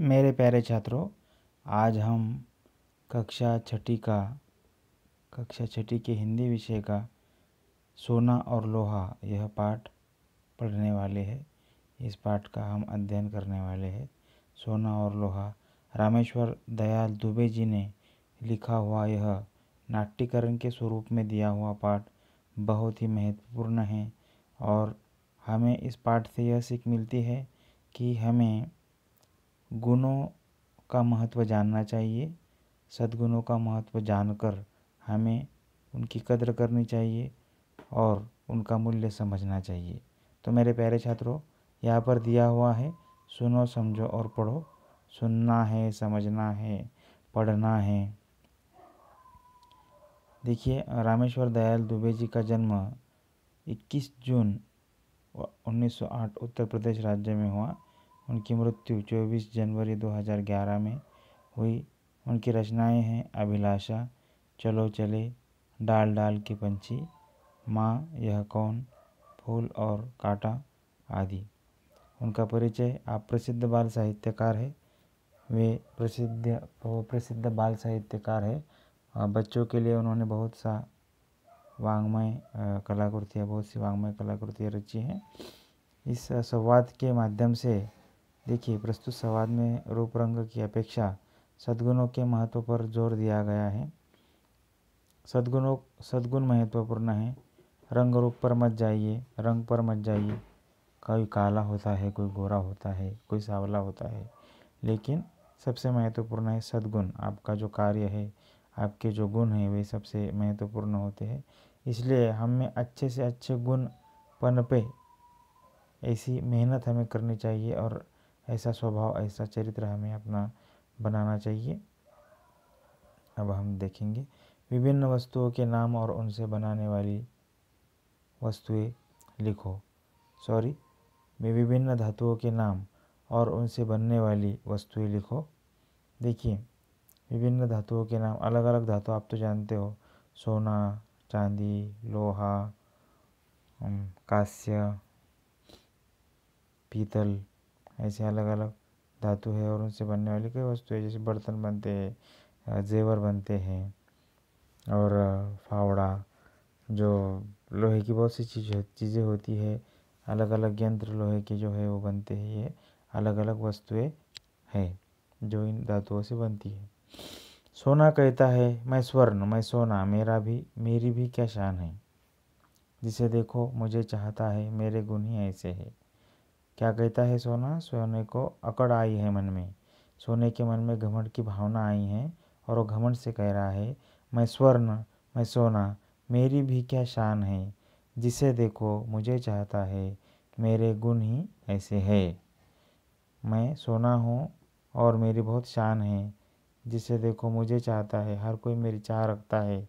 मेरे प्यारे छात्रों आज हम कक्षा छठी का कक्षा छठी के हिंदी विषय का सोना और लोहा यह पाठ पढ़ने वाले हैं इस पाठ का हम अध्ययन करने वाले हैं सोना और लोहा रामेश्वर दयाल दुबे जी ने लिखा हुआ यह नाट्यकरण के स्वरूप में दिया हुआ पाठ बहुत ही महत्वपूर्ण है और हमें इस पाठ से यह सीख मिलती है कि हमें गुणों का महत्व जानना चाहिए सद्गुणों का महत्व जानकर हमें उनकी कद्र करनी चाहिए और उनका मूल्य समझना चाहिए तो मेरे प्यारे छात्रों यहाँ पर दिया हुआ है सुनो समझो और पढ़ो सुनना है समझना है पढ़ना है देखिए रामेश्वर दयाल दुबे जी का जन्म 21 जून 1908 उत्तर प्रदेश राज्य में हुआ उनकी मृत्यु 24 जनवरी 2011 में हुई उनकी रचनाएं हैं अभिलाषा चलो चले डाल डाल के पंछी माँ यह कौन फूल और कांटा आदि उनका परिचय आप प्रसिद्ध बाल साहित्यकार है वे प्रसिद्ध प्रसिद्ध बाल साहित्यकार है बच्चों के लिए उन्होंने बहुत सा वांग्मय कलाकृतियाँ बहुत सी वांग्मय कलाकृतियाँ रची हैं इस संवाद के माध्यम से देखिए प्रस्तुत संवाद में रूप रंग की अपेक्षा सद्गुणों के महत्व पर जोर दिया गया है सद्गुणों सद्गुण महत्वपूर्ण है रंग रूप पर मत जाइए रंग पर मत जाइए कोई काला होता है कोई गोरा होता है कोई सांवला होता है लेकिन सबसे महत्वपूर्ण है सद्गुण आपका जो कार्य है आपके जो गुण हैं वे सबसे महत्वपूर्ण होते हैं इसलिए हमें अच्छे से अच्छे गुण पनपे ऐसी मेहनत हमें करनी चाहिए और ऐसा स्वभाव ऐसा चरित्र हमें अपना बनाना चाहिए अब हम देखेंगे विभिन्न वस्तुओं के नाम और उनसे बनाने वाली वस्तुएं लिखो सॉरी विभिन्न धातुओं के नाम और उनसे बनने वाली वस्तुएं लिखो देखिए विभिन्न धातुओं के नाम अलग अलग धातु आप तो जानते हो सोना चांदी लोहा कास्य पीतल ऐसे अलग अलग धातु है और उनसे बनने वाली कई वस्तुएं जैसे बर्तन बनते हैं जेवर बनते हैं और फावड़ा जो लोहे की बहुत सी चीज चीज़ें होती है अलग अलग यंत्र लोहे के जो है वो बनते हैं ये अलग अलग वस्तुएं हैं जो इन धातुओं से बनती है सोना कहता है मैं स्वर्ण मैं सोना मेरा भी मेरी भी क्या शान है जिसे देखो मुझे चाहता है मेरे गुण ही ऐसे है क्या कहता है सोना सोने को अकड़ आई है मन में सोने के मन में घमंड की भावना आई है और वो घमंड से कह रहा है मैं स्वर्ण मैं सोना मेरी भी क्या शान है जिसे देखो मुझे चाहता है मेरे गुण ही ऐसे है मैं सोना हूँ और मेरी बहुत शान है जिसे देखो मुझे चाहता है हर कोई मेरी चाह रखता है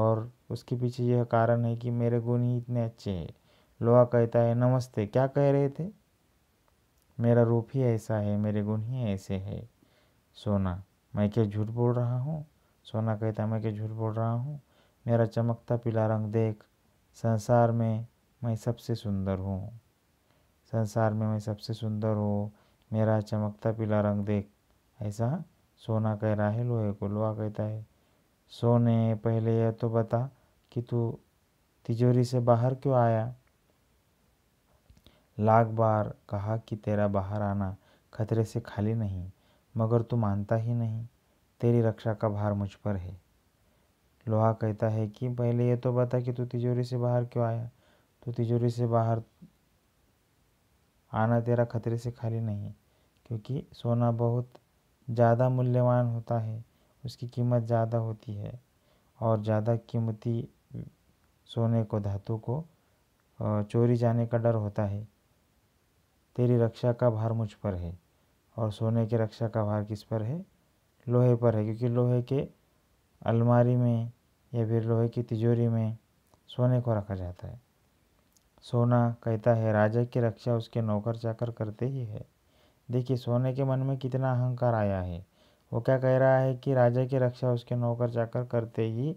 और उसके पीछे यह कारण है कि मेरे गुण ही इतने अच्छे हैं लोहा कहता है नमस्ते क्या कह रहे थे मेरा रूप ही ऐसा है मेरे गुण ही ऐसे है सोना मैं क्या झूठ बोल रहा हूँ सोना कहता मैं क्या झूठ बोल रहा हूँ मेरा चमकता पीला रंग देख संसार में मैं सबसे सुंदर हूँ संसार में मैं सबसे सुंदर हूँ मेरा चमकता पीला रंग देख ऐसा सोना कह रहा है लोहे को लोहा कहता है सोने पहले यह तो बता कि तू तिजोरी से बाहर क्यों आया लाख बार कहा कि तेरा बाहर आना खतरे से खाली नहीं मगर तू मानता ही नहीं तेरी रक्षा का भार मुझ पर है लोहा कहता है कि पहले ये तो बता कि तू तिजोरी से बाहर क्यों आया तो तिजोरी से बाहर आना तेरा खतरे से खाली नहीं क्योंकि सोना बहुत ज़्यादा मूल्यवान होता है उसकी कीमत ज़्यादा होती है और ज़्यादा कीमती सोने को धातु को चोरी जाने का डर होता है तेरी रक्षा का भार मुझ पर है और सोने की रक्षा का भार किस पर है लोहे पर है क्योंकि लोहे के अलमारी में या फिर लोहे की तिजोरी में सोने को रखा जाता है सोना कहता है राजा की रक्षा उसके नौकर चाकर करते ही है देखिए सोने के मन में कितना अहंकार आया है वो क्या कह रहा है कि राजा की रक्षा उसके नौकर चाकर करते ही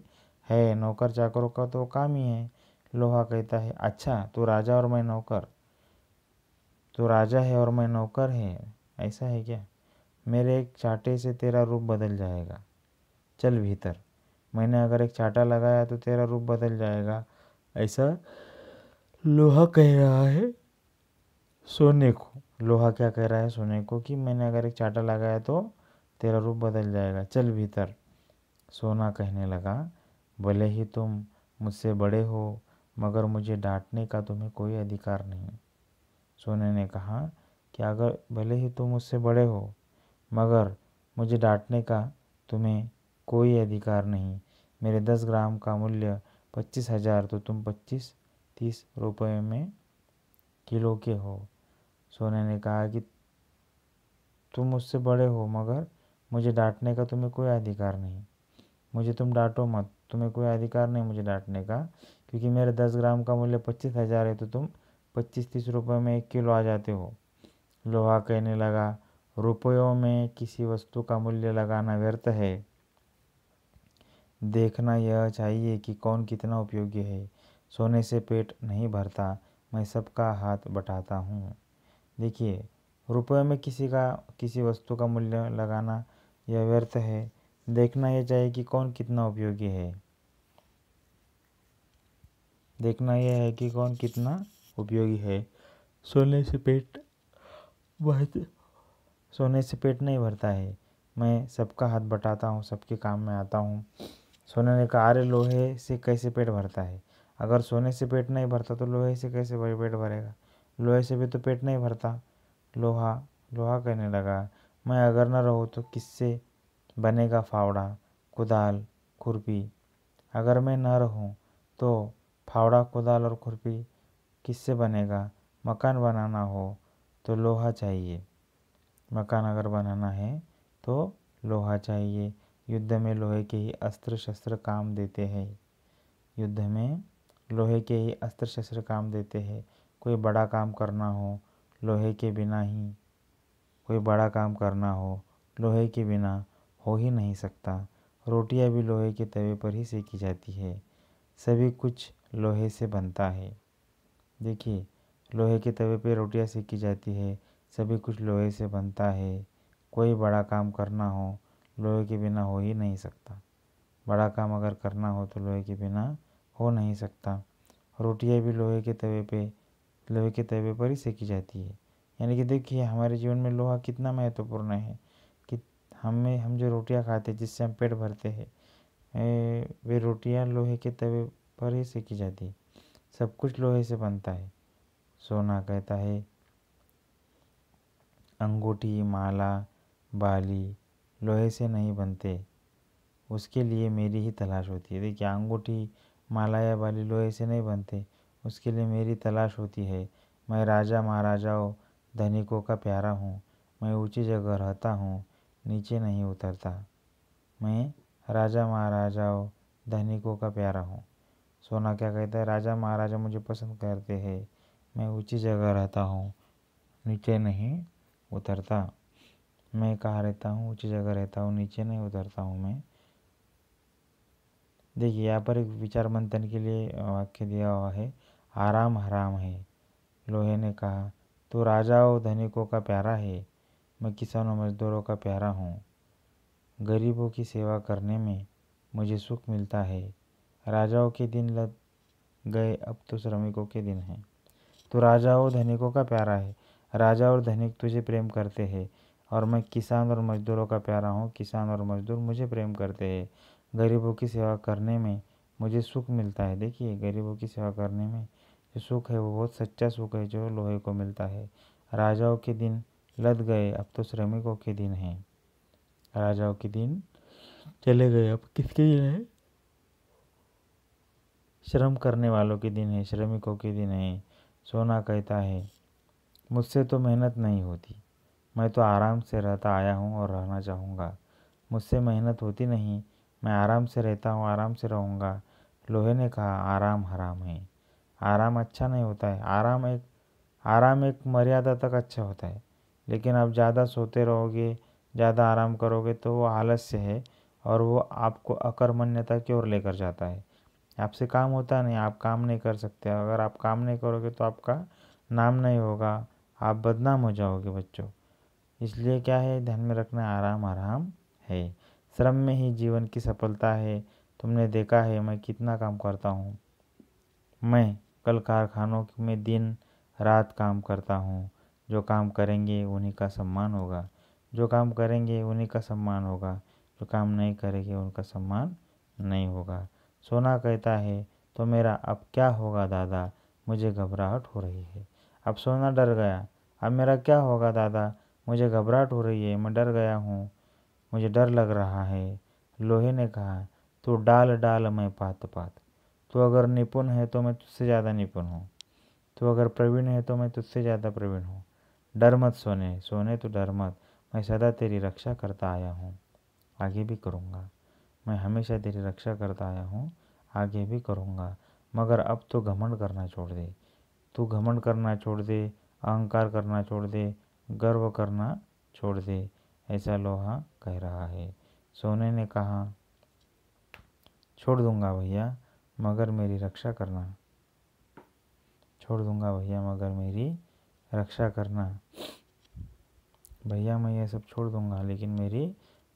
है नौकर चाकरों का तो काम ही है लोहा कहता है अच्छा तू राजा और मैं नौकर तो राजा है और मैं नौकर है ऐसा है क्या मेरे एक चाटे से तेरा रूप बदल जाएगा चल भीतर मैंने अगर एक चाटा लगाया तो तेरा रूप बदल जाएगा ऐसा लोहा कह रहा है सोने को लोहा क्या कह रहा है सोने को कि मैंने अगर एक चाटा लगाया तो तेरा रूप बदल जाएगा चल भीतर सोना कहने लगा भले ही तुम मुझसे बड़े हो मगर मुझे डांटने का तुम्हें कोई अधिकार नहीं सोने ने कहा कि अगर भले ही तुम मुझसे बड़े हो मगर मुझे डांटने का तुम्हें कोई अधिकार नहीं मेरे दस ग्राम का मूल्य पच्चीस हजार तो तुम पच्चीस तीस रुपये में किलो के हो सोने ने कहा कि तुम मुझसे बड़े हो मगर मुझे डांटने का तुम्हें कोई अधिकार नहीं मुझे तुम डांटो मत तुम्हें कोई अधिकार नहीं मुझे डांटने का क्योंकि मेरे दस ग्राम का मूल्य पच्चीस हज़ार है तो तुम पच्चीस तीस रुपये में एक किलो आ जाते हो लोहा कहने लगा रुपयों में किसी वस्तु का मूल्य लगाना व्यर्थ है देखना यह चाहिए कि कौन कितना उपयोगी है सोने से पेट नहीं भरता मैं सबका हाथ बटाता हूँ देखिए रुपये में किसी का किसी वस्तु का मूल्य लगाना यह व्यर्थ है देखना यह चाहिए कि कौन कितना उपयोगी है देखना यह है कि कौन कितना उपयोगी है सोने से पेट बहुत तो सोने से पेट नहीं भरता है मैं सबका हाथ बटाता हूँ सबके काम में आता हूँ सोने ने कहा अरे लोहे से कैसे पेट भरता है अगर सोने से पेट नहीं भरता तो लोहे से कैसे पेट भरेगा लोहे से भी तो पेट नहीं भरता लोहा लोहा कहने लगा मैं अगर न रहूँ तो किससे बनेगा फावड़ा कुदाल खुरपी अगर मैं न रहूँ तो फावड़ा कुदाल और खुरपी किससे बनेगा मकान बनाना हो तो लोहा चाहिए मकान अगर बनाना है तो लोहा चाहिए युद्ध में लोहे के ही अस्त्र शस्त्र काम देते हैं युद्ध में लोहे के ही अस्त्र शस्त्र काम देते हैं कोई बड़ा काम करना हो लोहे के बिना ही कोई बड़ा काम करना हो लोहे के बिना हो ही नहीं सकता रोटियां भी लोहे के तवे पर ही सेकी जाती है सभी कुछ लोहे से बनता है देखिए लोहे के तवे पे रोटियां सेकी जाती है सभी कुछ लोहे से बनता है कोई बड़ा काम करना हो लोहे के बिना हो ही नहीं सकता बड़ा काम अगर करना हो तो लोहे के बिना हो नहीं सकता रोटियां भी लोहे के तवे पे लोहे के तवे पर ही सेकी जाती है यानी कि देखिए हमारे जीवन में लोहा कितना महत्वपूर्ण है कि हमें हम जो रोटियां खाते हैं जिससे हम पेट भरते हैं वे रोटियां लोहे के तवे पर ही सेकी जाती है सब कुछ लोहे से बनता है सोना कहता है अंगूठी माला बाली लोहे से नहीं बनते उसके लिए मेरी ही तलाश होती है देखिए अंगूठी माला या बाली लोहे से नहीं बनते उसके लिए मेरी तलाश होती है मैं राजा महाराजाओं धनिकों का प्यारा हूँ मैं ऊँची जगह रहता हूँ नीचे नहीं उतरता मैं राजा महाराजाओं धनिकों का प्यारा हूँ सोना क्या कहता है राजा महाराजा मुझे पसंद करते हैं मैं ऊँची जगह रहता हूँ नीचे नहीं उतरता मैं कहाँ रहता हूँ ऊँची जगह रहता हूँ नीचे नहीं उतरता हूँ मैं देखिए यहाँ पर एक विचार मंथन के लिए वाक्य दिया हुआ है आराम हराम है लोहे ने कहा तो राजा और धनिकों का प्यारा है मैं किसानों मजदूरों का प्यारा हूँ गरीबों की सेवा करने में मुझे सुख मिलता है राजाओं के दिन लग गए अब तो श्रमिकों के दिन हैं तो राजा और धनिकों का प्यारा है राजा और धनिक तुझे प्रेम करते हैं और मैं किसान और मजदूरों का प्यारा हूँ किसान और मजदूर मुझे प्रेम करते हैं गरीबों की सेवा करने में मुझे सुख मिलता है देखिए गरीबों की सेवा करने में जो सुख है वो बहुत सच्चा सुख है जो लोहे को मिलता है राजाओं के दिन लद गए अब तो श्रमिकों के दिन हैं राजाओं के दिन चले गए अब किसके दिन है श्रम करने वालों के दिन है श्रमिकों के दिन है सोना कहता है मुझसे तो मेहनत नहीं होती मैं तो आराम से रहता आया हूँ और रहना चाहूँगा मुझसे मेहनत होती नहीं मैं आराम से रहता हूँ आराम से रहूँगा लोहे ने कहा आराम हराम है आराम अच्छा नहीं होता है आराम एक आराम एक मर्यादा तक अच्छा होता है लेकिन आप ज़्यादा सोते रहोगे ज़्यादा आराम करोगे तो वो आलस्य है और वो आपको अकर्मण्यता की ओर लेकर जाता है आपसे काम होता नहीं आप काम नहीं कर सकते अगर आप काम नहीं करोगे तो आपका नाम नहीं होगा आप बदनाम हो जाओगे बच्चों इसलिए क्या है ध्यान में रखना आराम आराम है श्रम में ही जीवन की सफलता है तुमने देखा है मैं कितना काम करता हूँ मैं कल कारखानों में दिन रात काम करता हूँ जो काम करेंगे उन्हीं का सम्मान होगा जो काम करेंगे उन्हीं का सम्मान होगा जो काम नहीं करेंगे उनका सम्मान नहीं होगा सोना कहता है तो मेरा अब क्या होगा दादा मुझे घबराहट हो रही है अब सोना डर गया अब मेरा क्या होगा दादा मुझे घबराहट हो रही है मैं डर गया हूँ मुझे डर लग रहा है लोहे ने कहा तू डाल डाल मैं पात पात तू अगर निपुण है तो मैं तुझसे ज़्यादा निपुण हूँ तू अगर प्रवीण है तो मैं तुझसे ज़्यादा प्रवीण हूँ डर मत सोने सोने तो डर मत मैं सदा तेरी रक्षा करता आया हूँ आगे भी करूँगा मैं हमेशा तेरी रक्षा करता आया हूँ आगे भी करूँगा मगर अब तो घमंड करना छोड़ दे तू घमंड करना छोड़ दे अहंकार करना छोड़ दे गर्व करना छोड़ दे ऐसा लोहा कह रहा है सोने ने कहा छोड़ दूंगा भैया मगर मेरी रक्षा करना छोड़ दूंगा भैया मगर मेरी रक्षा करना भैया मैं यह सब छोड़ दूंगा लेकिन मेरी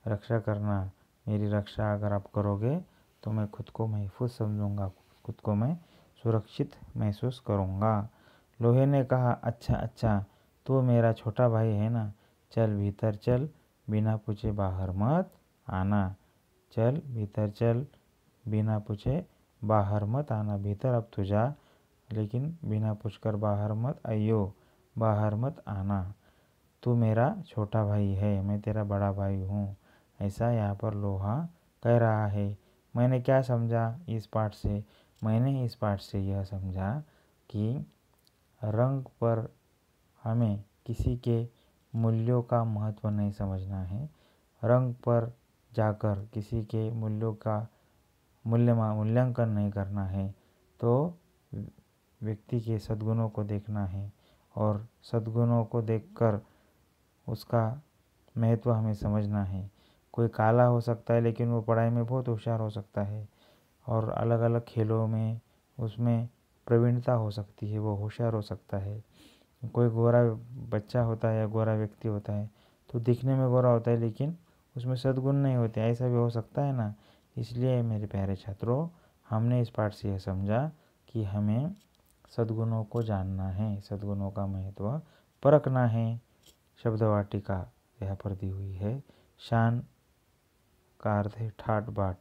रक्षा करना मेरी रक्षा अगर आप करोगे तो मैं खुद को महफूज समझूंगा खुद को मैं सुरक्षित महसूस करूंगा लोहे ने कहा अच्छा अच्छा तू तो मेरा छोटा भाई है ना चल भीतर चल बिना पूछे बाहर मत आना चल भीतर चल बिना पूछे बाहर मत आना भीतर अब तू जा लेकिन बिना पूछ कर बाहर मत आइयो बाहर मत आना तू मेरा छोटा भाई है मैं तेरा बड़ा भाई हूँ ऐसा यहाँ पर लोहा कह रहा है मैंने क्या समझा इस पाठ से मैंने इस पाठ से यह समझा कि रंग पर हमें किसी के मूल्यों का महत्व नहीं समझना है रंग पर जाकर किसी के मूल्यों का मूल्य मूल्यांकन नहीं करना है तो व्यक्ति के सद्गुणों को देखना है और सद्गुणों को देखकर उसका महत्व हमें समझना है कोई काला हो सकता है लेकिन वो पढ़ाई में बहुत होशियार हो सकता है और अलग अलग खेलों में उसमें प्रवीणता हो सकती है वो होशियार हो सकता है कोई गोरा बच्चा होता है या गोरा व्यक्ति होता है तो दिखने में गोरा होता है लेकिन उसमें सद्गुण नहीं होते ऐसा भी हो सकता है ना इसलिए मेरे प्यारे छात्रों हमने इस पाठ से यह समझा कि हमें सद्गुणों को जानना है सद्गुणों का महत्व परखना है शब्दवाटिका यहाँ पर दी हुई है शान का अर्थ है ठाट बाट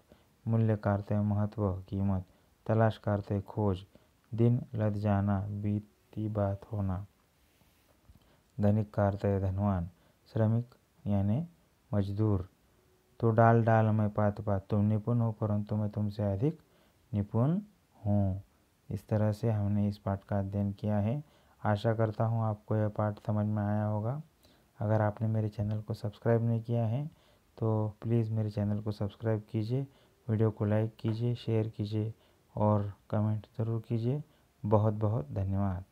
मूल्य का अर्थ है महत्व कीमत तलाश का अर्थ है खोज दिन लद जाना बीती बात होना धनिक का अर्थ है धनवान श्रमिक यानी मजदूर तो डाल डाल मैं पात पात तुम निपुण हो परंतु मैं तुमसे अधिक निपुण हूँ इस तरह से हमने इस पाठ का अध्ययन किया है आशा करता हूँ आपको यह पाठ समझ में आया होगा अगर आपने मेरे चैनल को सब्सक्राइब नहीं किया है तो प्लीज़ मेरे चैनल को सब्सक्राइब कीजिए वीडियो को लाइक कीजिए शेयर कीजिए और कमेंट ज़रूर कीजिए बहुत बहुत धन्यवाद